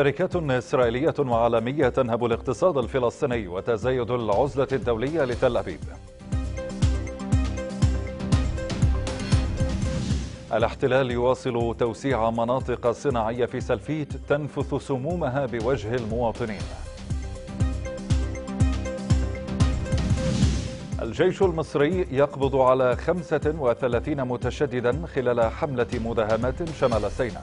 شركات إسرائيلية وعالمية تنهب الاقتصاد الفلسطيني وتزايد العزلة الدولية لتل أبيب الاحتلال يواصل توسيع مناطق صناعية في سلفيت تنفث سمومها بوجه المواطنين الجيش المصري يقبض على 35 متشددا خلال حملة مداهمات شمال سيناء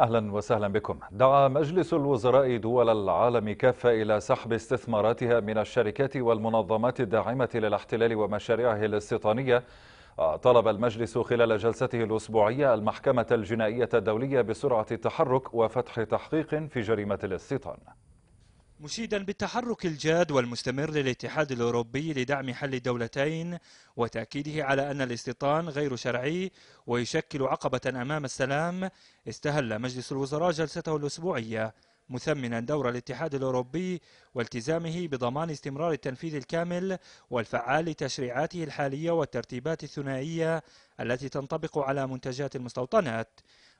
أهلا وسهلا بكم دعا مجلس الوزراء دول العالم كافة إلى سحب استثماراتها من الشركات والمنظمات الداعمة للاحتلال ومشاريعه الاستيطانية طلب المجلس خلال جلسته الأسبوعية المحكمة الجنائية الدولية بسرعة التحرك وفتح تحقيق في جريمة الاستيطان مشيدا بالتحرك الجاد والمستمر للاتحاد الأوروبي لدعم حل الدولتين وتأكيده على أن الاستيطان غير شرعي ويشكل عقبة أمام السلام استهل مجلس الوزراء جلسته الأسبوعية مثمنا دور الاتحاد الأوروبي والتزامه بضمان استمرار التنفيذ الكامل والفعال لتشريعاته الحالية والترتيبات الثنائية التي تنطبق على منتجات المستوطنات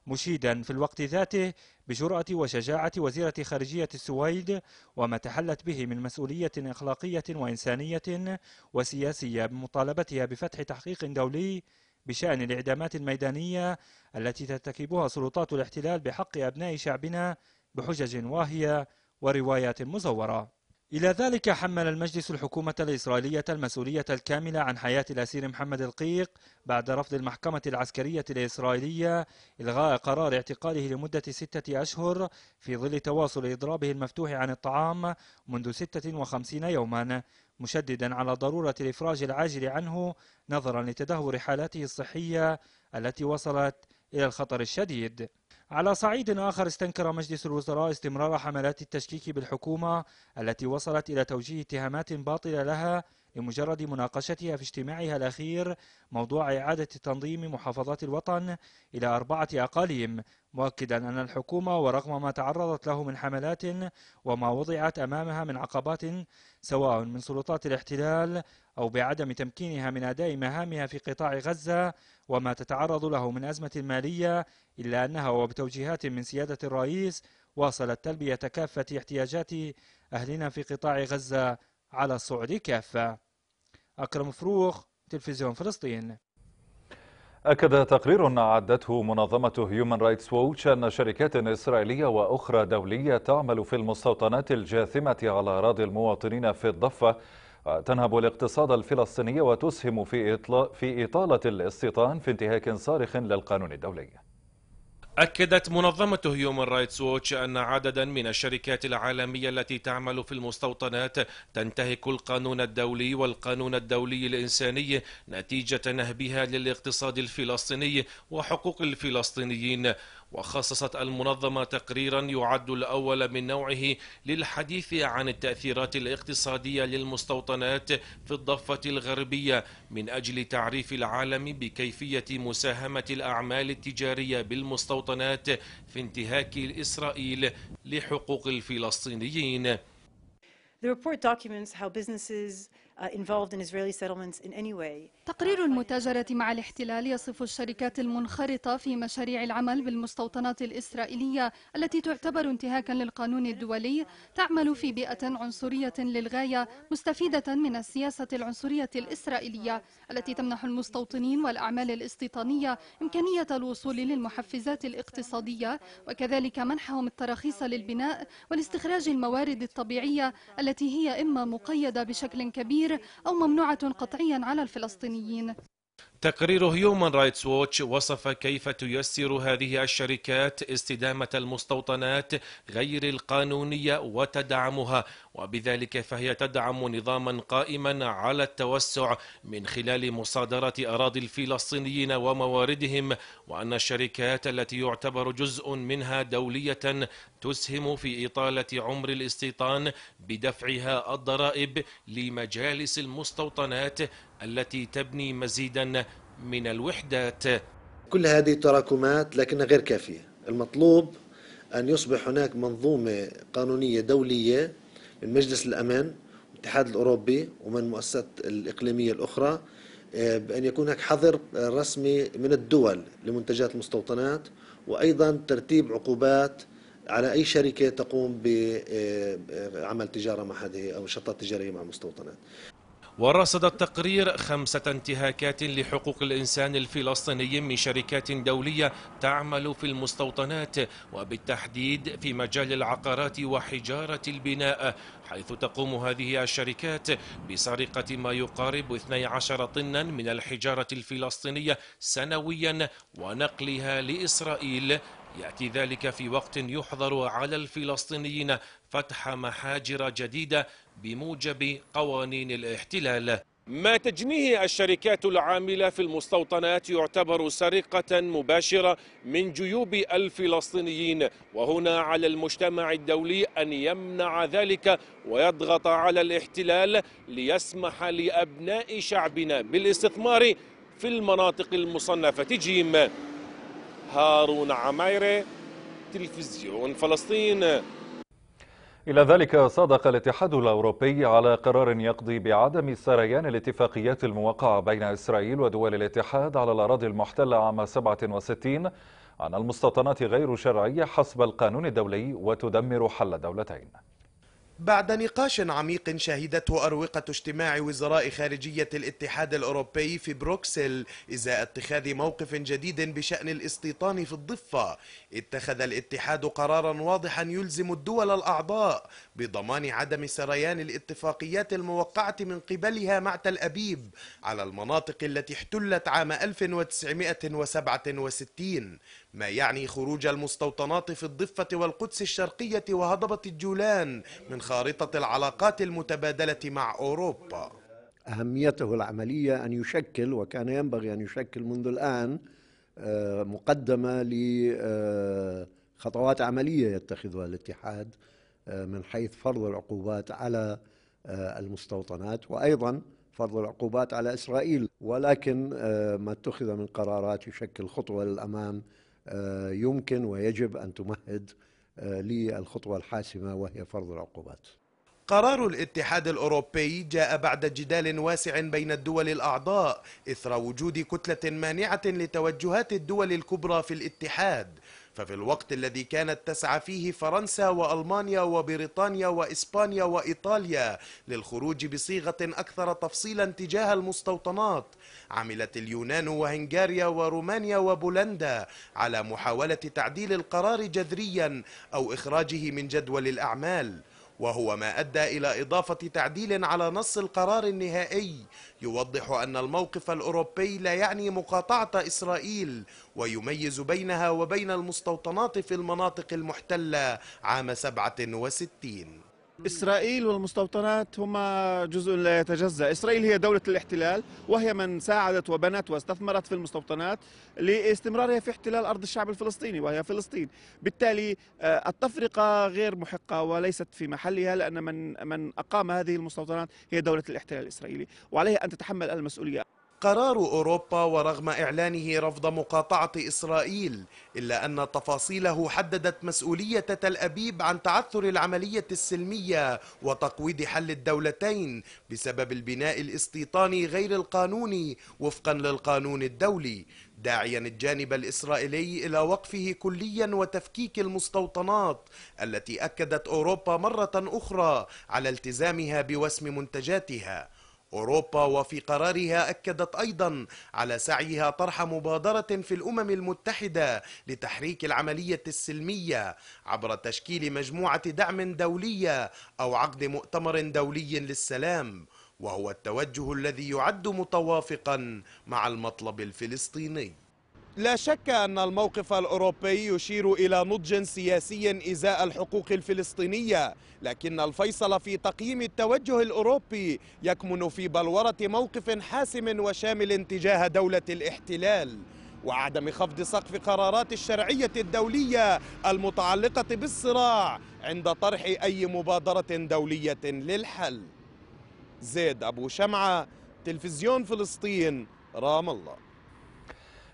مشيدا في الوقت ذاته بجرأة وشجاعة وزيرة خارجية السويد وما تحلت به من مسؤولية أخلاقية وإنسانية وسياسية بمطالبتها بفتح تحقيق دولي بشأن الإعدامات الميدانية التي ترتكبها سلطات الاحتلال بحق أبناء شعبنا بحجج واهية وروايات مزورة إلى ذلك حمل المجلس الحكومة الإسرائيلية المسؤولية الكاملة عن حياة الأسير محمد القيق بعد رفض المحكمة العسكرية الإسرائيلية إلغاء قرار اعتقاله لمدة ستة أشهر في ظل تواصل إضرابه المفتوح عن الطعام منذ 56 يوما مشددا على ضرورة الإفراج العاجل عنه نظرا لتدهور حالاته الصحية التي وصلت إلى الخطر الشديد على صعيد آخر استنكر مجلس الوزراء استمرار حملات التشكيك بالحكومة التي وصلت إلى توجيه اتهامات باطلة لها لمجرد مناقشتها في اجتماعها الأخير موضوع إعادة تنظيم محافظات الوطن إلى أربعة أقاليم مؤكدا أن الحكومة ورغم ما تعرضت له من حملات وما وضعت أمامها من عقبات سواء من سلطات الاحتلال أو بعدم تمكينها من أداء مهامها في قطاع غزة وما تتعرض له من أزمة مالية إلا أنها وبتوجيهات من سيادة الرئيس واصلت تلبية كافة احتياجات أهلنا في قطاع غزة على الصعود كافة أكرم فروخ تلفزيون فلسطين أكد تقرير أعدته منظمة هيومن رايتس ووتش أن شركات إسرائيلية وأخرى دولية تعمل في المستوطنات الجاثمة على أراضي المواطنين في الضفة تنهب الاقتصاد الفلسطيني وتسهم في إطالة الاستيطان في انتهاك صارخ للقانون الدولي أكدت منظمة هيومن رايتس ووتش أن عددا من الشركات العالمية التي تعمل في المستوطنات تنتهك القانون الدولي والقانون الدولي الإنساني نتيجة نهبها للاقتصاد الفلسطيني وحقوق الفلسطينيين وخصصت المنظمة تقريرا يعد الأول من نوعه للحديث عن التأثيرات الاقتصادية للمستوطنات في الضفة الغربية من أجل تعريف العالم بكيفية مساهمة الأعمال التجارية بالمستوطنات في انتهاك إسرائيل لحقوق الفلسطينيين The report documents how businesses uh, involved in Israeli settlements in any way تقرير المتاجرة مع الاحتلال يصف الشركات المنخرطة في مشاريع العمل بالمستوطنات الإسرائيلية التي تعتبر انتهاكا للقانون الدولي تعمل في بيئة عنصرية للغاية مستفيدة من السياسة العنصرية الإسرائيلية التي تمنح المستوطنين والأعمال الاستيطانية إمكانية الوصول للمحفزات الاقتصادية وكذلك منحهم التراخيص للبناء والاستخراج الموارد الطبيعية التي هي إما مقيدة بشكل كبير أو ممنوعة قطعيا على الفلسطينيين الوطنيين تقرير هيومن رايتس ووتش وصف كيف تيسر هذه الشركات استدامة المستوطنات غير القانونية وتدعمها وبذلك فهي تدعم نظاما قائما على التوسع من خلال مصادرة أراضي الفلسطينيين ومواردهم وأن الشركات التي يعتبر جزء منها دولية تسهم في إطالة عمر الاستيطان بدفعها الضرائب لمجالس المستوطنات التي تبني مزيدا من الوحدات كل هذه تراكمات لكنها غير كافية المطلوب أن يصبح هناك منظومة قانونية دولية من مجلس الأمان والاتحاد الأوروبي ومن المؤسسات الإقليمية الأخرى آه، بأن يكون هناك حظر رسمي من الدول لمنتجات المستوطنات وأيضا ترتيب عقوبات على أي شركة تقوم بعمل آه، آه، تجارة مع هذه أو نشاطات تجارية مع المستوطنات ورصد التقرير خمسة انتهاكات لحقوق الإنسان الفلسطيني من شركات دولية تعمل في المستوطنات وبالتحديد في مجال العقارات وحجارة البناء حيث تقوم هذه الشركات بسرقة ما يقارب 12 طنا من الحجارة الفلسطينية سنويا ونقلها لإسرائيل يأتي ذلك في وقت يحظر على الفلسطينيين فتح محاجر جديدة بموجب قوانين الاحتلال ما تجنيه الشركات العاملة في المستوطنات يعتبر سرقة مباشرة من جيوب الفلسطينيين وهنا على المجتمع الدولي أن يمنع ذلك ويضغط على الاحتلال ليسمح لأبناء شعبنا بالاستثمار في المناطق المصنفة جيم هارون عمايري تلفزيون فلسطين إلى ذلك صادق الاتحاد الأوروبي على قرار يقضي بعدم سريان الاتفاقيات الموقعة بين إسرائيل ودول الاتحاد على الأراضي المحتلة عام 67 عن المستوطنات غير شرعية حسب القانون الدولي وتدمر حل الدولتين بعد نقاش عميق شهدته أروقة اجتماع وزراء خارجية الاتحاد الأوروبي في بروكسل إزاء اتخاذ موقف جديد بشأن الاستيطان في الضفة اتخذ الاتحاد قرارا واضحا يلزم الدول الأعضاء بضمان عدم سريان الاتفاقيات الموقعة من قبلها مع تل أبيب على المناطق التي احتلت عام 1967 ما يعني خروج المستوطنات في الضفة والقدس الشرقية وهضبة الجولان من خارطة العلاقات المتبادلة مع أوروبا أهميته العملية أن يشكل وكان ينبغي أن يشكل منذ الآن آه، مقدمة لخطوات آه، عملية يتخذها الاتحاد آه، من حيث فرض العقوبات على المستوطنات وأيضا فرض العقوبات على إسرائيل ولكن ما اتخذ من قرارات يشكل خطوة للأمام آه، يمكن ويجب أن تمهد آه، للخطوة الحاسمة وهي فرض العقوبات قرار الاتحاد الأوروبي جاء بعد جدال واسع بين الدول الأعضاء إثر وجود كتلة مانعة لتوجهات الدول الكبرى في الاتحاد ففي الوقت الذي كانت تسعى فيه فرنسا وألمانيا وبريطانيا وإسبانيا وإيطاليا للخروج بصيغة أكثر تفصيلا تجاه المستوطنات عملت اليونان وهنغاريا ورومانيا وبولندا على محاولة تعديل القرار جذريا أو إخراجه من جدول الأعمال وهو ما أدى إلى إضافة تعديل على نص القرار النهائي يوضح أن الموقف الأوروبي لا يعني مقاطعة إسرائيل ويميز بينها وبين المستوطنات في المناطق المحتلة عام 67 إسرائيل والمستوطنات هما جزء لا يتجزأ إسرائيل هي دولة الاحتلال وهي من ساعدت وبنت واستثمرت في المستوطنات لاستمرارها في احتلال أرض الشعب الفلسطيني وهي فلسطين بالتالي آه، التفرقة غير محقة وليست في محلها لأن من, من أقام هذه المستوطنات هي دولة الاحتلال الإسرائيلي وعليها أن تتحمل المسؤولية قرار أوروبا ورغم إعلانه رفض مقاطعة إسرائيل إلا أن تفاصيله حددت مسؤولية تل أبيب عن تعثر العملية السلمية وتقويض حل الدولتين بسبب البناء الاستيطاني غير القانوني وفقا للقانون الدولي داعيا الجانب الإسرائيلي إلى وقفه كليا وتفكيك المستوطنات التي أكدت أوروبا مرة أخرى على التزامها بوسم منتجاتها أوروبا وفي قرارها أكدت أيضا على سعيها طرح مبادرة في الأمم المتحدة لتحريك العملية السلمية عبر تشكيل مجموعة دعم دولية أو عقد مؤتمر دولي للسلام وهو التوجه الذي يعد متوافقا مع المطلب الفلسطيني لا شك أن الموقف الأوروبي يشير إلى نضج سياسي إزاء الحقوق الفلسطينية لكن الفيصل في تقييم التوجه الأوروبي يكمن في بلورة موقف حاسم وشامل تجاه دولة الاحتلال وعدم خفض سقف قرارات الشرعية الدولية المتعلقة بالصراع عند طرح أي مبادرة دولية للحل زيد أبو شمعة تلفزيون فلسطين رام الله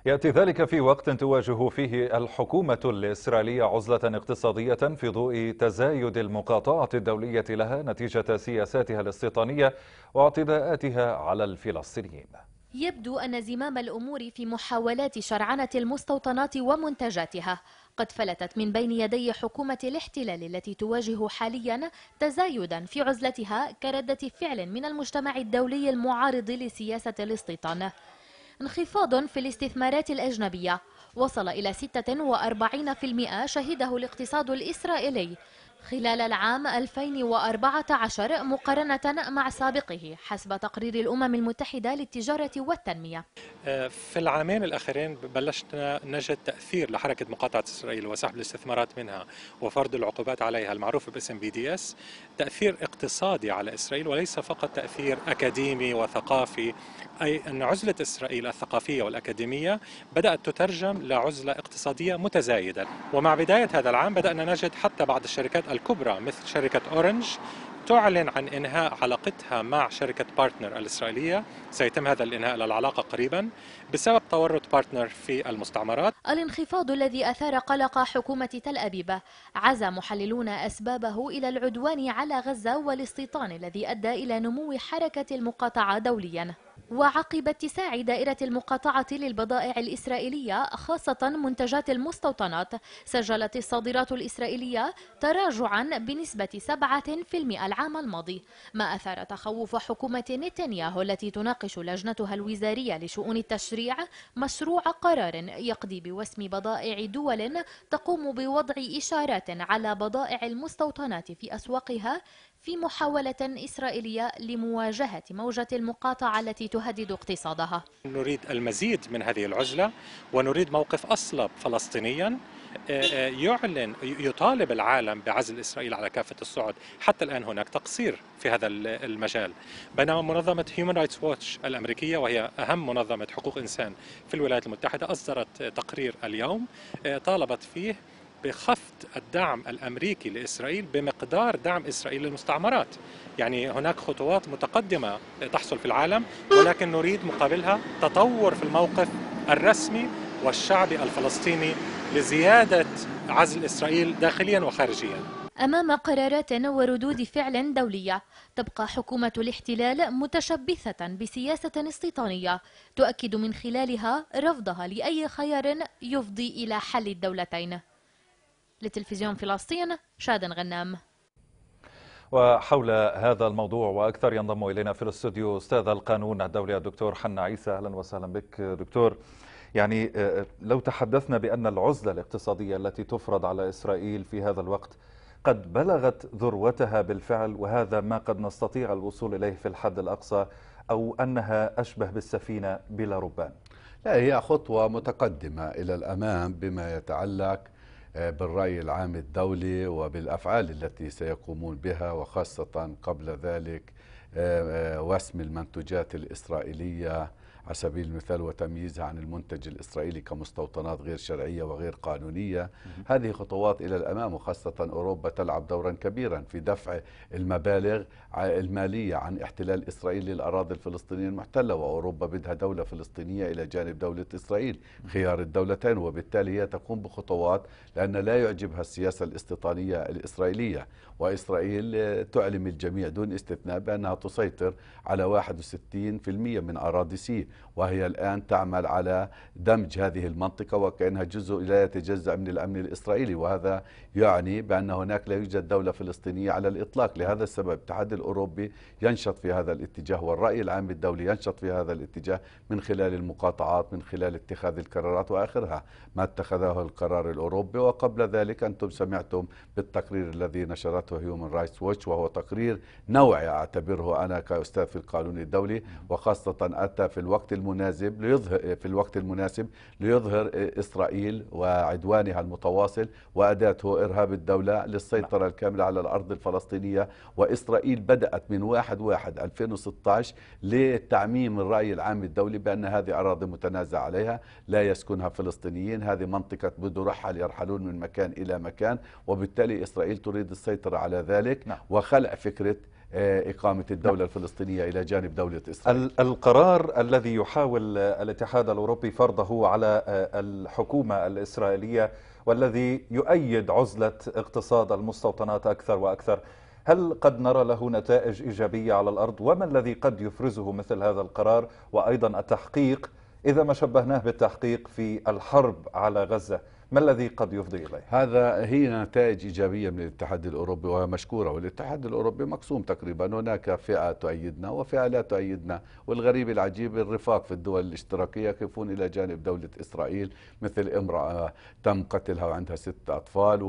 يأتي ذلك في وقت تواجه فيه الحكومة الإسرائيلية عزلة اقتصادية في ضوء تزايد المقاطعة الدولية لها نتيجة سياساتها الاستيطانية واعتداءاتها على الفلسطينيين يبدو أن زمام الأمور في محاولات شرعنة المستوطنات ومنتجاتها قد فلتت من بين يدي حكومة الاحتلال التي تواجه حاليا تزايدا في عزلتها كردة فعل من المجتمع الدولي المعارض لسياسة الاستيطان انخفاض في الاستثمارات الأجنبية وصل إلى 46% شهده الاقتصاد الإسرائيلي خلال العام 2014 مقارنة مع سابقه حسب تقرير الأمم المتحدة للتجارة والتنمية آه، في العامين الأخيرين بلشنا نجد تأثير لحركة مقاطعة إسرائيل وسحب الاستثمارات منها وفرض العقوبات عليها المعروفة باسم بي دي اس تأثير اقتصادي على إسرائيل وليس فقط تأثير أكاديمي وثقافي أي أن عزلة إسرائيل الثقافية والأكاديمية بدأت تترجم لعزلة اقتصادية متزايدة ومع بداية هذا العام بدأنا نجد حتى بعض الشركات الكبرى مثل شركة أورنج تعلن عن إنهاء علاقتها مع شركة بارتنر الإسرائيلية سيتم هذا الإنهاء للعلاقة قريبا بسبب تورط بارتنر في المستعمرات الانخفاض الذي أثار قلق حكومة تل أبيب عزى محللون أسبابه إلى العدوان على غزة والاستيطان الذي أدى إلى نمو حركة المقاطعة دوليا وعقب اتساع دائرة المقاطعة للبضائع الإسرائيلية خاصة منتجات المستوطنات سجلت الصادرات الإسرائيلية تراجعا بنسبة 7% العام الماضي ما أثار تخوف حكومة نتنياهو التي تناقش لجنتها الوزارية لشؤون التشريع مشروع قرار يقضي بوسم بضائع دول تقوم بوضع إشارات على بضائع المستوطنات في أسواقها في محاولة إسرائيلية لمواجهة موجة المقاطعة التي تهدد اقتصادها نريد المزيد من هذه العزلة ونريد موقف أصلب فلسطينيا آه، آه، يعلن يطالب العالم بعزل اسرائيل على كافه الصعد، حتى الان هناك تقصير في هذا المجال. بينما منظمه Human رايتس Watch الامريكيه وهي اهم منظمه حقوق انسان في الولايات المتحده اصدرت تقرير اليوم آه، طالبت فيه بخفض الدعم الامريكي لاسرائيل بمقدار دعم اسرائيل للمستعمرات، يعني هناك خطوات متقدمه تحصل في العالم ولكن نريد مقابلها تطور في الموقف الرسمي والشعبي الفلسطيني لزياده عزل اسرائيل داخليا وخارجيا. امام قرارات وردود فعل دوليه تبقى حكومه الاحتلال متشبثه بسياسه استيطانيه تؤكد من خلالها رفضها لاي خيار يفضي الى حل الدولتين لتلفزيون فلسطين شادن غنام وحول هذا الموضوع واكثر ينضم الينا في الاستوديو استاذ القانون الدولي الدكتور حنا عيسى اهلا وسهلا بك دكتور يعني آه، لو تحدثنا بان العزله الاقتصاديه التي تفرض على اسرائيل في هذا الوقت قد بلغت ذروتها بالفعل وهذا ما قد نستطيع الوصول اليه في الحد الاقصى او انها اشبه بالسفينه بلا ربان. لا هي خطوه متقدمه الى الامام بما يتعلق بالرأي العام الدولي وبالأفعال التي سيقومون بها وخاصة قبل ذلك آه، آه، وسم المنتجات الإسرائيلية على سبيل المثال وتمييزها عن المنتج الإسرائيلي كمستوطنات غير شرعية وغير قانونية هذه خطوات إلى الأمام وخاصة أوروبا تلعب دورا كبيرا في دفع المبالغ المالية عن احتلال إسرائيل للأراضي الفلسطينية المحتلة وأوروبا بدها دولة فلسطينية إلى جانب دولة إسرائيل خيار الدولتين وبالتالي هي تقوم بخطوات لأن لا يعجبها السياسة الاستيطانية الإسرائيلية وإسرائيل آه، تعلم الجميع دون استثناء بأنها تسيطر على 61% من أراضي سي وهي الآن تعمل على دمج هذه المنطقة وكأنها جزء لا يتجزأ من الأمن الإسرائيلي وهذا يعني بأن هناك لا يوجد دولة فلسطينية على الإطلاق لهذا السبب الاتحاد الأوروبي ينشط في هذا الاتجاه والرأي العام الدولي ينشط في هذا الاتجاه من خلال المقاطعات من خلال اتخاذ القرارات وآخرها ما اتخذه القرار الأوروبي وقبل ذلك أنتم سمعتم بالتقرير الذي نشرته هيومن رايتس ووتش وهو تقرير نوعي أعتبره أنا كأستاذ في القانون الدولي وخاصة أتى في الوقت الوقت المناسب ليظهر في الوقت المناسب ليظهر إسرائيل وعدوانها المتواصل وأداته إرهاب الدولة للسيطرة نعم. الكاملة على الأرض الفلسطينية وإسرائيل بدأت من 1 1 2016 لتعميم الرأي العام الدولي بأن هذه أراضي متنازع عليها لا يسكنها فلسطينيين هذه منطقة بدو رحل يرحلون من مكان إلى مكان وبالتالي إسرائيل تريد السيطرة على ذلك نعم. وخلق فكرة آه، إقامة الدولة الفلسطينية إلى جانب دولة إسرائيل القرار الذي يحاول الاتحاد الأوروبي فرضه على آه، الحكومة الإسرائيلية والذي يؤيد عزلة اقتصاد المستوطنات أكثر وأكثر هل قد نرى له نتائج إيجابية على الأرض وما الذي قد يفرزه مثل هذا القرار وأيضا التحقيق إذا ما شبهناه بالتحقيق في الحرب على غزة ما الذي قد يفضي إليه؟ هذا هي نتائج إيجابية من الاتحاد الأوروبي وهي مشكورة والاتحاد الأوروبي مقسوم تقريبا هناك فئة تؤيدنا وفئة لا تؤيدنا والغريب العجيب الرفاق في الدول الاشتراكية يقفون إلى جانب دولة إسرائيل مثل امرأة تم قتلها وعندها ست أطفال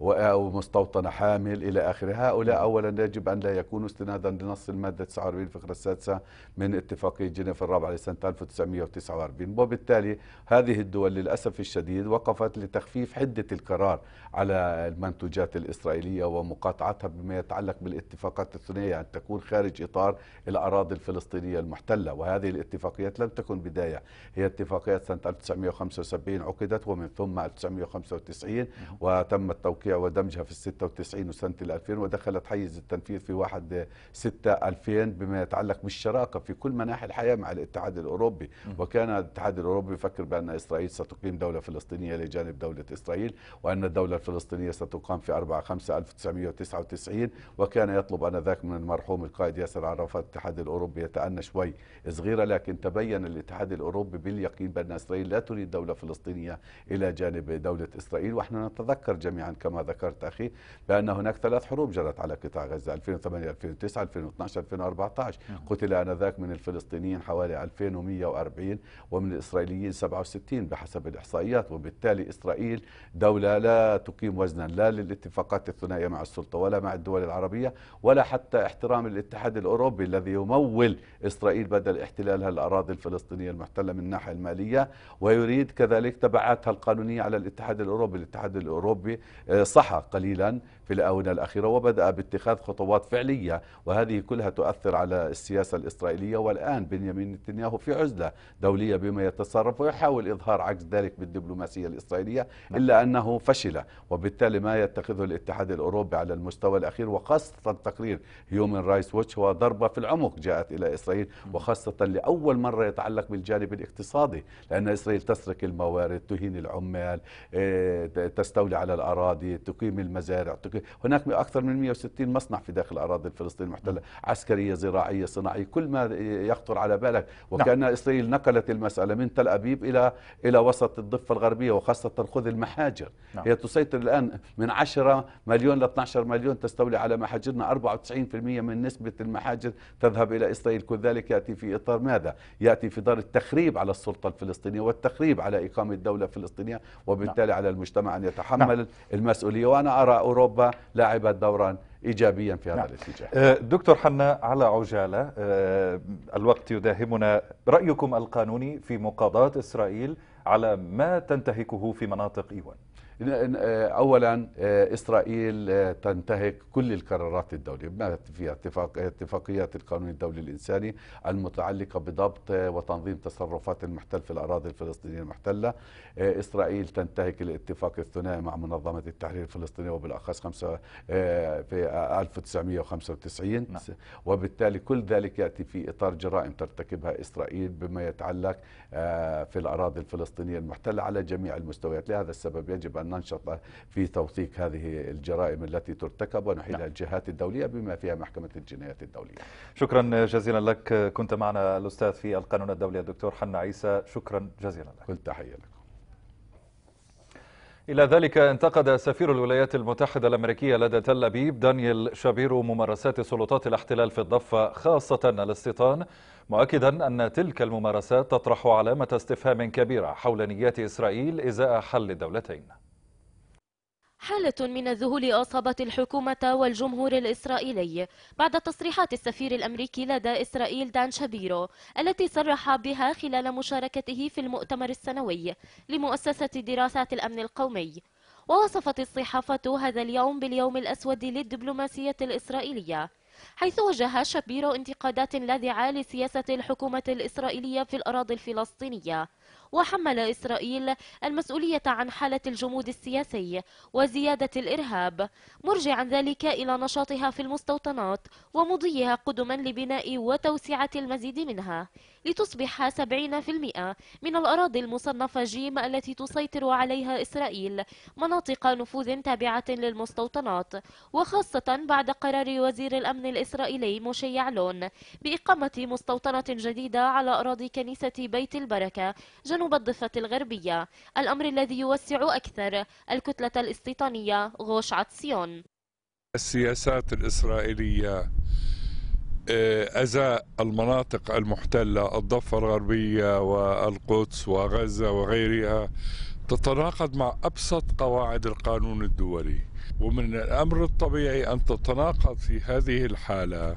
ومستوطنة حامل إلى آخره هؤلاء نعم. أولا يجب أن لا يكونوا استنادا لنص المادة 49 الفقرة السادسة من اتفاقية جنيف الرابعة لسنة 1949 وبالتالي هذه الدول للأسف للأسف الشديد وقفت لتخفيف حدة القرار على المنتوجات الإسرائيلية ومقاطعتها بما يتعلق بالاتفاقات الثنائية أن تكون خارج إطار الأراضي الفلسطينية المحتلة وهذه الاتفاقيات لم تكن بداية هي اتفاقيات سنة 1975 عقدت ومن ثم 1995 وتم التوقيع ودمجها في 96 وسنة 2000 ودخلت حيز التنفيذ في 1 6 2000 بما يتعلق بالشراكة في كل مناحي الحياة مع الاتحاد الأوروبي وكان الاتحاد الأوروبي يفكر بأن إسرائيل ستقيم تقديم دولة فلسطينية لجانب دولة إسرائيل وأن الدولة الفلسطينية ستقام في 4 5 1999 وكان يطلب آنذاك من المرحوم القائد ياسر عرفات الاتحاد الأوروبي يتأنى شوي صغيرة لكن تبين الاتحاد الأوروبي باليقين بأن إسرائيل لا تريد دولة فلسطينية إلى جانب دولة إسرائيل ونحن نتذكر جميعا كما ذكرت أخي بأن هناك ثلاث حروب جرت على قطاع غزة 2008 2009 2012 2014 قتل آنذاك من الفلسطينيين حوالي 2140 ومن الإسرائيليين 67 بحسب الإحصائيات وبالتالي إسرائيل دولة لا تقيم وزنا لا للاتفاقات الثنائية مع السلطة ولا مع الدول العربية ولا حتى احترام الاتحاد الأوروبي الذي يمول إسرائيل بدل احتلالها الأراضي الفلسطينية المحتلة من الناحية المالية ويريد كذلك تبعاتها القانونية على الاتحاد الأوروبي الاتحاد الأوروبي آه، صحى قليلا في الآونة الأخيرة وبدأ باتخاذ خطوات فعلية وهذه كلها تؤثر على السياسة الإسرائيلية والآن بنيامين نتنياهو في عزلة دولية بما يتصرف ويحاول إظهار عكس ذلك بالدبلوماسية الإسرائيلية نعم. إلا أنه فشل وبالتالي ما يتخذه الاتحاد الأوروبي على المستوى الأخير وخاصة تقرير هيومن رايس ووتش هو ضربة في العمق جاءت إلى إسرائيل نعم. وخاصة لأول مرة يتعلق بالجانب الاقتصادي لأن إسرائيل تسرق الموارد تهين العمال آه، تستولي على الأراضي تقيم المزارع تقيم هناك أكثر من 160 مصنع في داخل الأراضي الفلسطينية المحتلة نعم. عسكرية زراعية صناعية كل ما يخطر على بالك نعم. وكأن نعم. إسرائيل نقلت المسألة من تل أبيب إلى إلى وسط الضفة الغربية وخاصة خذ المحاجر نعم. هي تسيطر الآن من 10 مليون ل 12 مليون تستولي على محاجرنا 94% من نسبة المحاجر تذهب إلى إسرائيل كل ذلك يأتي في إطار ماذا؟ يأتي في دار التخريب على السلطة الفلسطينية والتخريب على إقامة دولة فلسطينية وبالتالي نعم. على المجتمع أن يتحمل نعم. المسؤولية وأنا أرى أوروبا لعبت دورا ايجابيا في هذا نعم. الاتجاه. أه، دكتور حنا على عجاله أه، الوقت يداهمنا رايكم القانوني في مقاضاه اسرائيل على ما تنتهكه في مناطق ايوان. آه، اولا آه، اسرائيل آه، تنتهك كل القرارات الدوليه بما فيها اتفاق اتفاقيات القانون الدولي الانساني المتعلقه بضبط وتنظيم تصرفات المحتل في الاراضي الفلسطينيه المحتله اسرائيل تنتهك الاتفاق الثنائي مع منظمه التحرير الفلسطينيه وبالاخص خمسة في 1995 نعم. وبالتالي كل ذلك ياتي في اطار جرائم ترتكبها اسرائيل بما يتعلق في الاراضي الفلسطينيه المحتله على جميع المستويات لهذا السبب يجب أن ننشط في توثيق هذه الجرائم التي ترتكب ونحيلها نعم. الجهات الدولية بما فيها محكمة الجنايات الدولية شكرا جزيلا لك كنت معنا الأستاذ في القانون الدولي الدكتور حنا عيسى شكرا جزيلا لك كل تحية لكم إلى ذلك انتقد سفير الولايات المتحدة الأمريكية لدى تل أبيب دانيال شابيرو ممارسات سلطات الاحتلال في الضفة خاصة الاستيطان مؤكدا أن تلك الممارسات تطرح علامة استفهام كبيرة حول نيات إسرائيل إزاء حل الدولتين حالة من الذهول أصابت الحكومة والجمهور الإسرائيلي بعد تصريحات السفير الأمريكي لدى إسرائيل دان شابيرو التي صرح بها خلال مشاركته في المؤتمر السنوي لمؤسسة دراسات الأمن القومي ووصفت الصحافة هذا اليوم باليوم الأسود للدبلوماسية الإسرائيلية حيث وجه شابيرو انتقادات لاذعة لسياسة الحكومة الإسرائيلية في الأراضي الفلسطينية وحمل إسرائيل المسؤولية عن حالة الجمود السياسي وزيادة الإرهاب مرجعا ذلك إلى نشاطها في المستوطنات ومضيها قدما لبناء وتوسعة المزيد منها لتصبح 70% من الأراضي المصنفة جيم التي تسيطر عليها إسرائيل مناطق نفوذ تابعة للمستوطنات وخاصة بعد قرار وزير الأمن الإسرائيلي موشي يعلون بإقامة مستوطنة جديدة على أراضي كنيسة بيت البركة جنوب الضفة الغربية الأمر الذي يوسع أكثر الكتلة الاستيطانية غوش عتسيون السياسات الإسرائيلية آه، أزاء المناطق المحتلة الضفة الغربية والقدس وغزة وغيرها تتناقض مع أبسط قواعد القانون الدولي ومن الأمر الطبيعي أن تتناقض في هذه الحالة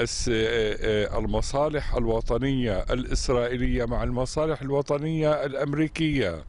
آه، آه، المصالح الوطنية الإسرائيلية مع المصالح الوطنية الأمريكية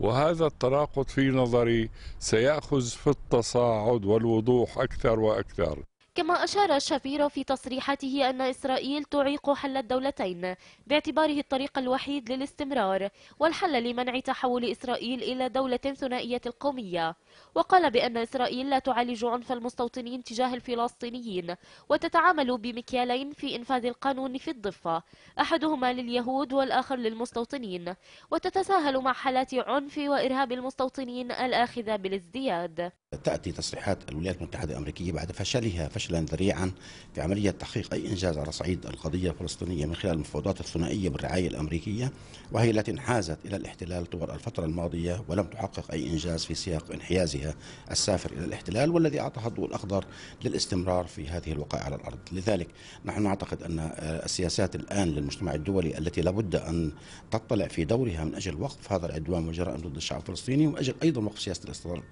وهذا التناقض في نظري سيأخذ في التصاعد والوضوح أكثر وأكثر كما أشار الشافير في تصريحاته أن إسرائيل تعيق حل الدولتين باعتباره الطريق الوحيد للاستمرار والحل لمنع تحول إسرائيل إلى دولة ثنائية القومية وقال بأن إسرائيل لا تعالج عنف المستوطنين تجاه الفلسطينيين وتتعامل بمكيالين في إنفاذ القانون في الضفة أحدهما لليهود والآخر للمستوطنين وتتساهل مع حالات عنف وإرهاب المستوطنين الآخذة بالازدياد تأتي تصريحات الولايات المتحدة الأمريكية بعد فشلها فشل فاشلا ذريعا في عملية تحقيق أي إنجاز على صعيد القضية الفلسطينية من خلال المفاوضات الثنائية بالرعاية الأمريكية وهي التي انحازت إلى الاحتلال طوال الفترة الماضية ولم تحقق أي إنجاز في سياق انحيازها السافر إلى الاحتلال والذي أعطاها الضوء الأخضر للاستمرار في هذه الوقائع على الأرض لذلك نحن نعتقد أن آه، السياسات الآن للمجتمع الدولي التي لابد أن تطلع في دورها من أجل وقف هذا العدوان والجرائم ضد الشعب الفلسطيني وأجل أيضا وقف سياسة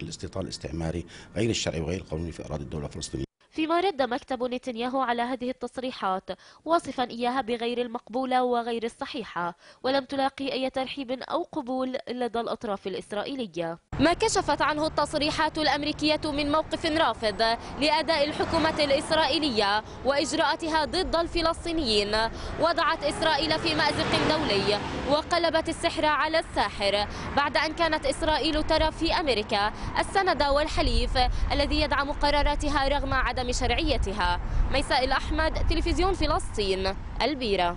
الاستيطان الاستعماري غير الشرعي وغير القانوني في أراضي الدولة الفلسطينية فيما رد مكتب نتنياهو على هذه التصريحات واصفا إياها بغير المقبولة وغير الصحيحة ولم تلاقي أي ترحيب أو قبول لدى الأطراف الإسرائيلية ما كشفت عنه التصريحات الأمريكية من موقف رافض لأداء الحكومة الإسرائيلية وإجراءاتها ضد الفلسطينيين وضعت إسرائيل في مأزق دولي وقلبت السحر على الساحر بعد أن كانت إسرائيل ترى في أمريكا السند والحليف الذي يدعم قراراتها رغم عدم شرعيتها ميساء الأحمد تلفزيون فلسطين البيرة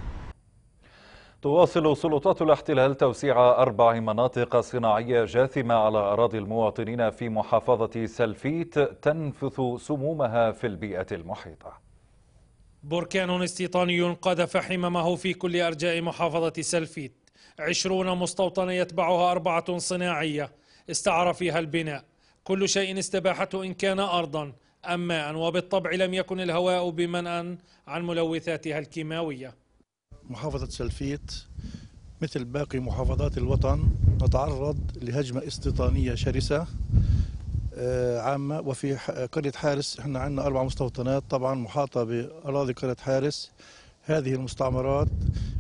تواصل سلطات الاحتلال توسيع أربع مناطق صناعية جاثمة على أراضي المواطنين في محافظة سلفيت تنفث سمومها في البيئة المحيطة بركان استيطاني قذف حممه في كل أرجاء محافظة سلفيت عشرون مستوطنة يتبعها أربعة صناعية استعار فيها البناء كل شيء استباحته إن كان أرضا أم ماء وبالطبع لم يكن الهواء بمنأ عن ملوثاتها الكيماوية محافظة سلفيت مثل باقي محافظات الوطن نتعرض لهجمة استيطانية شرسة آه، عامة وفي قرية حارس احنا عندنا أربع مستوطنات طبعا محاطة بأراضي قرية حارس هذه المستعمرات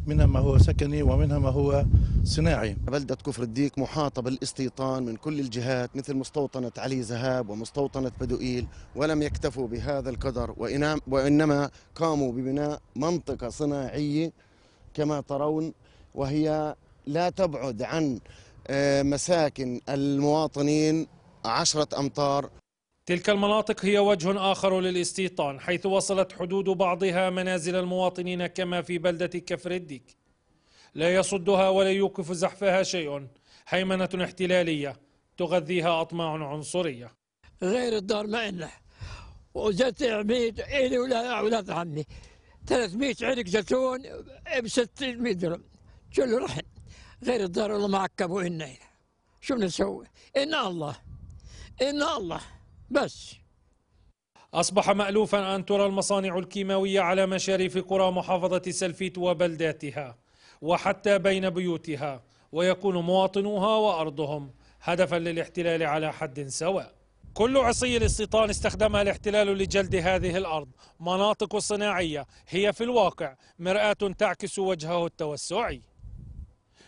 منها ما هو سكني ومنها ما هو صناعي بلدة كفر الديك محاطة بالاستيطان من كل الجهات مثل مستوطنة علي زهاب ومستوطنة بدوئيل ولم يكتفوا بهذا القدر وإنما قاموا ببناء منطقة صناعية كما ترون وهي لا تبعد عن آه، مساكن المواطنين عشرة أمتار تلك المناطق هي وجه آخر للاستيطان حيث وصلت حدود بعضها منازل المواطنين كما في بلدة كفر الديك لا يصدها ولا يوقف زحفها شيء هيمنة احتلالية تغذيها أطماع عنصرية غير الدار ما إنه وجدت عميد إلي ولا أولاد عمي 300 عرق زيتون ب 600 درهم كله رحل غير الدار الله معكب وإنا شو نسوي إن الله إن الله بس أصبح مألوفا أن ترى المصانع الكيماوية على مشارف قرى محافظة سلفيت وبلداتها وحتى بين بيوتها ويكون مواطنوها وأرضهم هدفا للاحتلال على حد سواء كل عصي الاستيطان استخدمها الاحتلال لجلد هذه الأرض مناطق صناعية هي في الواقع مرآة تعكس وجهه التوسعي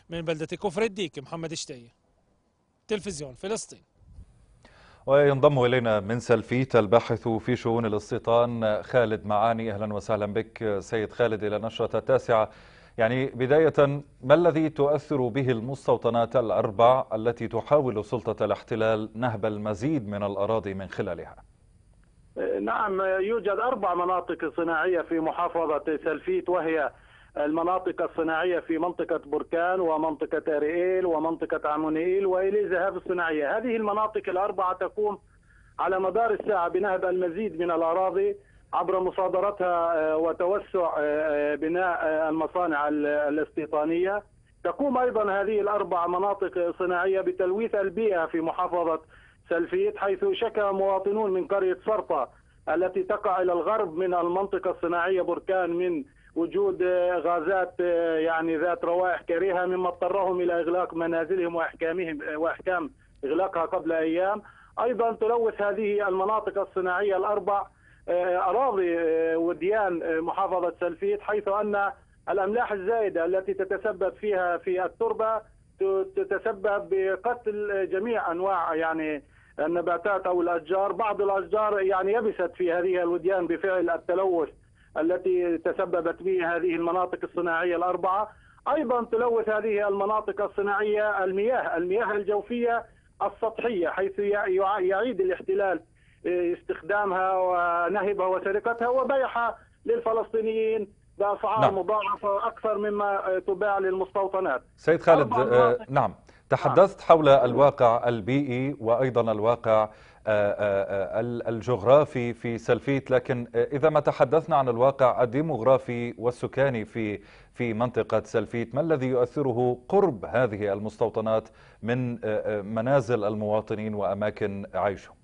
من بلدة كفر الديك محمد شتية تلفزيون فلسطين وينضم إلينا من سلفيت الباحث في شؤون الاستيطان خالد معاني أهلا وسهلا بك سيد خالد إلى نشرة التاسعة يعني بداية ما الذي تؤثر به المستوطنات الأربع التي تحاول سلطة الاحتلال نهب المزيد من الأراضي من خلالها؟ آه، نعم يوجد أربع مناطق صناعية في محافظة سلفيت وهي المناطق الصناعية في منطقة بركان ومنطقة أريئيل ومنطقة عمونيل وإلي ذهاب الصناعية هذه المناطق الأربعة تقوم على مدار الساعة بنهب المزيد من الأراضي عبر مصادرتها آه، وتوسع آه، آه، بناء المصانع الاستيطانيه تقوم ايضا هذه الاربع مناطق صناعيه بتلويث البيئه في محافظه سلفيت حيث شكى مواطنون من قريه صرطة التي تقع الى الغرب من المنطقه الصناعيه بركان من وجود غازات يعني ذات روائح كريهه مما اضطرهم الى اغلاق منازلهم واحكامهم واحكام اغلاقها قبل ايام ايضا تلوث هذه المناطق الصناعيه الاربع آه، أراضي آه، وديان آه، محافظة سلفيت حيث أن الأملاح الزائدة التي تتسبب فيها في التربة تتسبب بقتل جميع أنواع يعني النباتات أو الأشجار بعض الأشجار يعني يبست في هذه الوديان بفعل التلوث التي تسببت به هذه المناطق الصناعية الأربعة أيضا تلوث هذه المناطق الصناعية المياه المياه الجوفية السطحية حيث يعيد الاحتلال استخدامها ونهبها وسرقتها وبيعها للفلسطينيين باسعار نعم. مضاعفه اكثر مما تباع للمستوطنات. سيد خالد آه نعم. نعم تحدثت نعم. حول الواقع البيئي وايضا الواقع آه، آه، الجغرافي في سلفيت لكن آه، إذا ما تحدثنا عن الواقع الديموغرافي والسكاني في في منطقة سلفيت ما الذي يؤثره قرب هذه المستوطنات من منازل المواطنين وأماكن عيشهم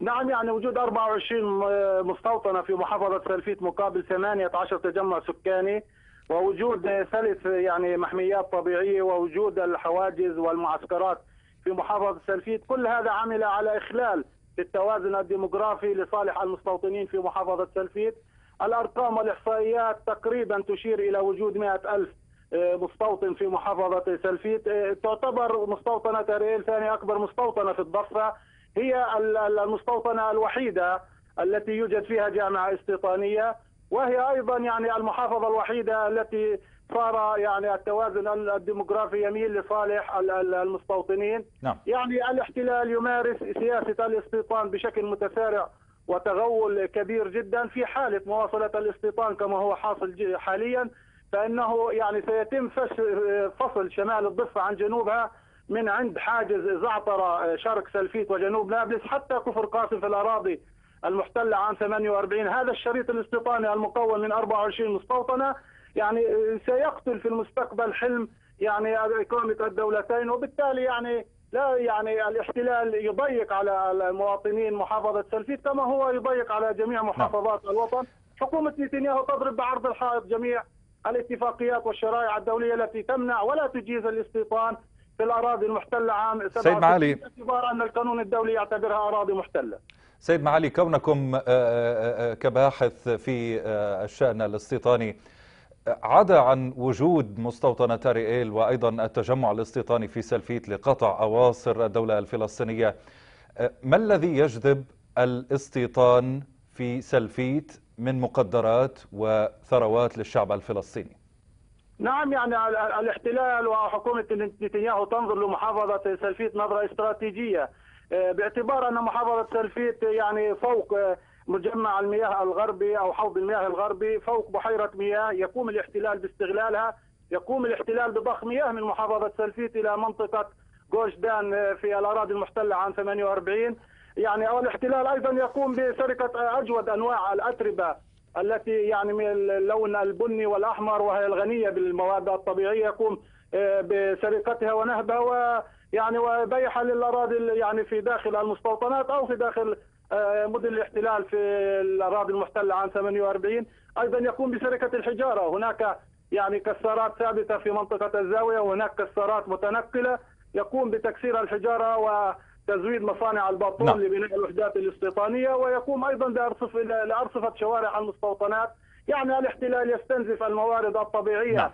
نعم يعني وجود 24 آه، مستوطنة في محافظة سلفيت مقابل 18 تجمع سكاني ووجود ثلاث يعني محميات طبيعية ووجود الحواجز والمعسكرات في محافظة سلفيت كل هذا عمل على إخلال التوازن الديمغرافي لصالح المستوطنين في محافظة سلفيت الأرقام والإحصائيات تقريبا تشير إلى وجود 100 ألف آه، مستوطن في محافظة سلفيت آه، تعتبر مستوطنة أريل ثاني أكبر مستوطنة في الضفة هي المستوطنه الوحيده التي يوجد فيها جامعه استيطانيه وهي ايضا يعني المحافظه الوحيده التي صار يعني التوازن الديموغرافي يميل لصالح المستوطنين نعم. يعني الاحتلال يمارس سياسه الاستيطان بشكل متسارع وتغول كبير جدا في حاله مواصله الاستيطان كما هو حاصل حاليا فانه يعني سيتم فصل شمال الضفه عن جنوبها من عند حاجز زعتره آه، شرق سلفيت وجنوب نابلس حتى كفر قاسم في الأراضي المحتلة عام 48 هذا الشريط الاستيطاني المكون من 24 مستوطنة يعني آه، سيقتل في المستقبل حلم يعني إقامة الدولتين وبالتالي يعني لا يعني الاحتلال يضيق على المواطنين محافظة سلفيت كما هو يضيق على جميع محافظات نعم. الوطن حكومة نتنياهو تضرب بعرض الحائط جميع الاتفاقيات والشرائع الدولية التي تمنع ولا تجيز الاستيطان في الأراضي المحتلة عام سيد معالي باعتبار أن القانون الدولي يعتبرها أراضي محتلة سيد معالي كونكم آه، آه، آه، كباحث في الشأن الاستيطاني عدا عن وجود مستوطنة تاريئيل وأيضا التجمع الاستيطاني في سلفيت لقطع أواصر الدولة الفلسطينية ما الذي يجذب الاستيطان في سلفيت من مقدرات وثروات للشعب الفلسطيني نعم يعني الاحتلال وحكومة نتنياهو تنظر لمحافظة سلفيت نظرة استراتيجية آه، باعتبار أن محافظة سلفيت يعني فوق آه، مجمع المياه الغربي أو حوض المياه الغربي فوق بحيرة مياه يقوم الاحتلال باستغلالها يقوم الاحتلال بضخ مياه من محافظة سلفيت إلى منطقة جوشدان آه، في الأراضي المحتلة عام 48 يعني الاحتلال أيضا يقوم بسرقة أجود أنواع الأتربة التي يعني من اللون البني والاحمر وهي الغنيه بالمواد الطبيعيه يقوم آه، بسرقتها ونهبها ويعني وبيعها للاراضي يعني في داخل المستوطنات او في داخل آه، مدن الاحتلال في الاراضي المحتله عام 48 ايضا يقوم بسرقه الحجاره هناك يعني كسارات ثابته في منطقه الزاويه وهناك كسارات متنقله يقوم بتكسير الحجاره و تزويد مصانع الباطون نعم. لبناء الوحدات الاستيطانيه ويقوم ايضا بارصف لارصفه شوارع المستوطنات يعني الاحتلال يستنزف الموارد الطبيعيه نعم.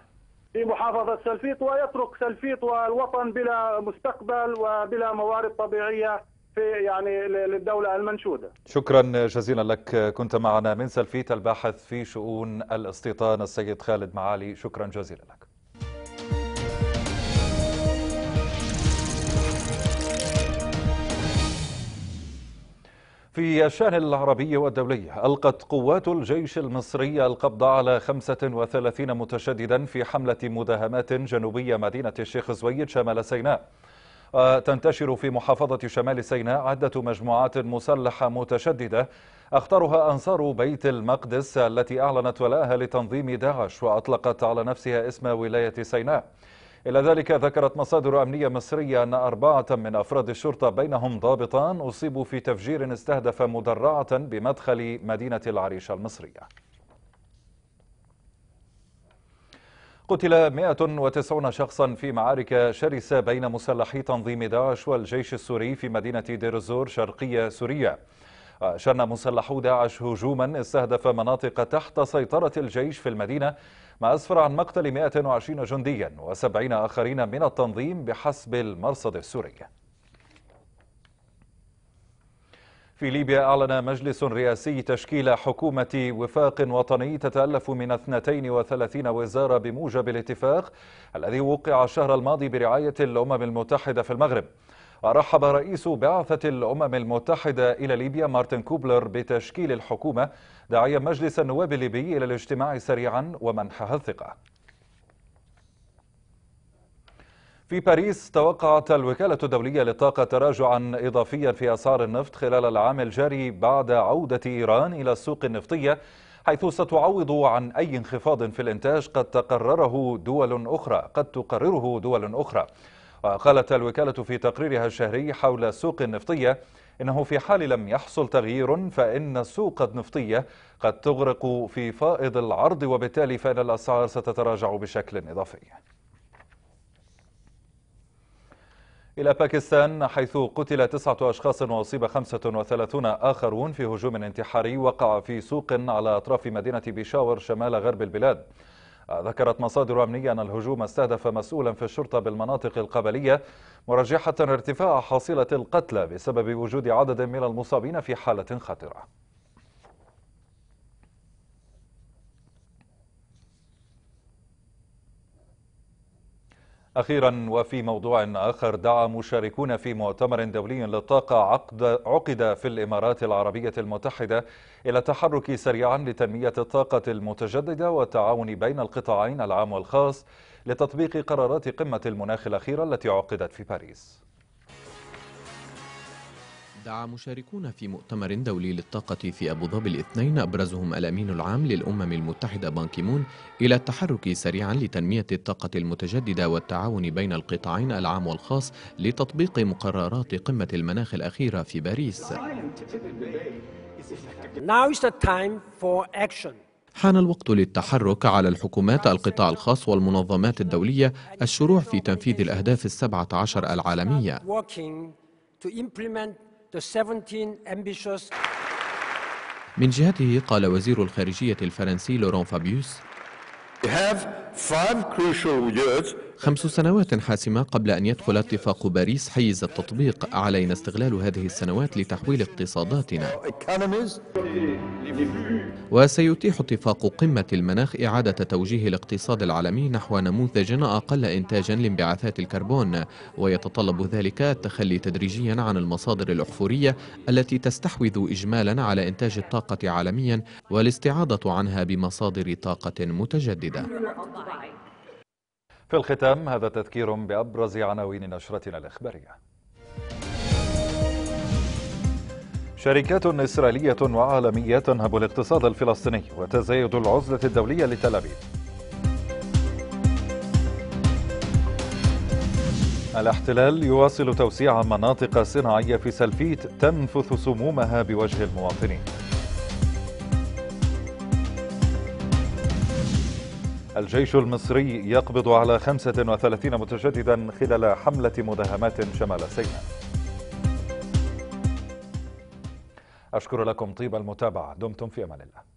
في محافظه سلفيت ويترك سلفيت والوطن بلا مستقبل وبلا موارد طبيعيه في يعني للدوله المنشوده. شكرا جزيلا لك كنت معنا من سلفيت الباحث في شؤون الاستيطان السيد خالد معالي شكرا جزيلا لك. في الشأن العربي والدولي ألقت قوات الجيش المصري القبض على 35 متشددا في حملة مداهمات جنوبية مدينة الشيخ زويد شمال سيناء تنتشر في محافظة شمال سيناء عدة مجموعات مسلحة متشددة أخطرها أنصار بيت المقدس التي أعلنت ولاءها لتنظيم داعش وأطلقت على نفسها اسم ولاية سيناء إلى ذلك ذكرت مصادر أمنية مصرية أن أربعة من أفراد الشرطة بينهم ضابطان أصيبوا في تفجير استهدف مدرعة بمدخل مدينة العريش المصرية قتل 190 شخصا في معارك شرسة بين مسلحي تنظيم داعش والجيش السوري في مدينة دير الزور شرقية سوريا شن مسلحو داعش هجوما استهدف مناطق تحت سيطرة الجيش في المدينة ما أسفر عن مقتل 120 جنديا و70 آخرين من التنظيم بحسب المرصد السوري في ليبيا أعلن مجلس رئاسي تشكيل حكومة وفاق وطني تتألف من 32 وزارة بموجب الاتفاق الذي وقع الشهر الماضي برعاية الأمم المتحدة في المغرب رحب رئيس بعثة الأمم المتحدة إلى ليبيا مارتن كوبلر بتشكيل الحكومة داعيا مجلس النواب الليبي إلى الاجتماع سريعا ومنحها الثقة في باريس توقعت الوكالة الدولية للطاقة تراجعا إضافيا في أسعار النفط خلال العام الجاري بعد عودة إيران إلى السوق النفطية حيث ستعوض عن أي انخفاض في الإنتاج قد تقرره دول أخرى قد تقرره دول أخرى وقالت الوكالة في تقريرها الشهري حول السوق النفطية إنه في حال لم يحصل تغيير فإن السوق النفطية قد تغرق في فائض العرض وبالتالي فإن الأسعار ستتراجع بشكل إضافي إلى باكستان حيث قتل تسعة أشخاص وأصيب 35 آخرون في هجوم انتحاري وقع في سوق على أطراف مدينة بيشاور شمال غرب البلاد ذكرت مصادر أمنية أن الهجوم استهدف مسؤولا في الشرطة بالمناطق القبلية مرجحة ارتفاع حصيلة القتلى بسبب وجود عدد من المصابين في حالة خطرة أخيرا وفي موضوع آخر دعا مشاركون في مؤتمر دولي للطاقة عقد, عقد في الإمارات العربية المتحدة إلى التحرك سريعا لتنمية الطاقة المتجددة والتعاون بين القطاعين العام والخاص لتطبيق قرارات قمة المناخ الأخيرة التي عقدت في باريس دعا مشاركون في مؤتمر دولي للطاقة في أبو ظبي الاثنين أبرزهم الأمين العام للأمم المتحدة بانكيمون إلى التحرك سريعا لتنمية الطاقة المتجددة والتعاون بين القطاعين العام والخاص لتطبيق مقررات قمة المناخ الأخيرة في باريس. حان الوقت للتحرك على الحكومات القطاع الخاص والمنظمات الدولية الشروع في تنفيذ الأهداف السبعة عشر العالمية. من جهته قال وزير الخارجية الفرنسي لوران فابيوس We have five crucial خمس سنوات حاسمة قبل أن يدخل اتفاق باريس حيز التطبيق علينا استغلال هذه السنوات لتحويل اقتصاداتنا وسيتيح اتفاق قمة المناخ إعادة توجيه الاقتصاد العالمي نحو نموذج أقل إنتاجا لانبعاثات الكربون ويتطلب ذلك التخلي تدريجيا عن المصادر الأحفورية التي تستحوذ إجمالا على إنتاج الطاقة عالميا والاستعاضة عنها بمصادر طاقة متجددة في الختام هذا تذكير بأبرز عناوين نشرتنا الإخبارية شركات إسرائيلية وعالمية تنهب الاقتصاد الفلسطيني وتزايد العزلة الدولية لتل أبيب الاحتلال يواصل توسيع مناطق صناعية في سلفيت تنفث سمومها بوجه المواطنين الجيش المصري يقبض على 35 متشددا خلال حملة مداهمات شمال سيناء أشكر لكم طيب المتابعة دمتم في أمان الله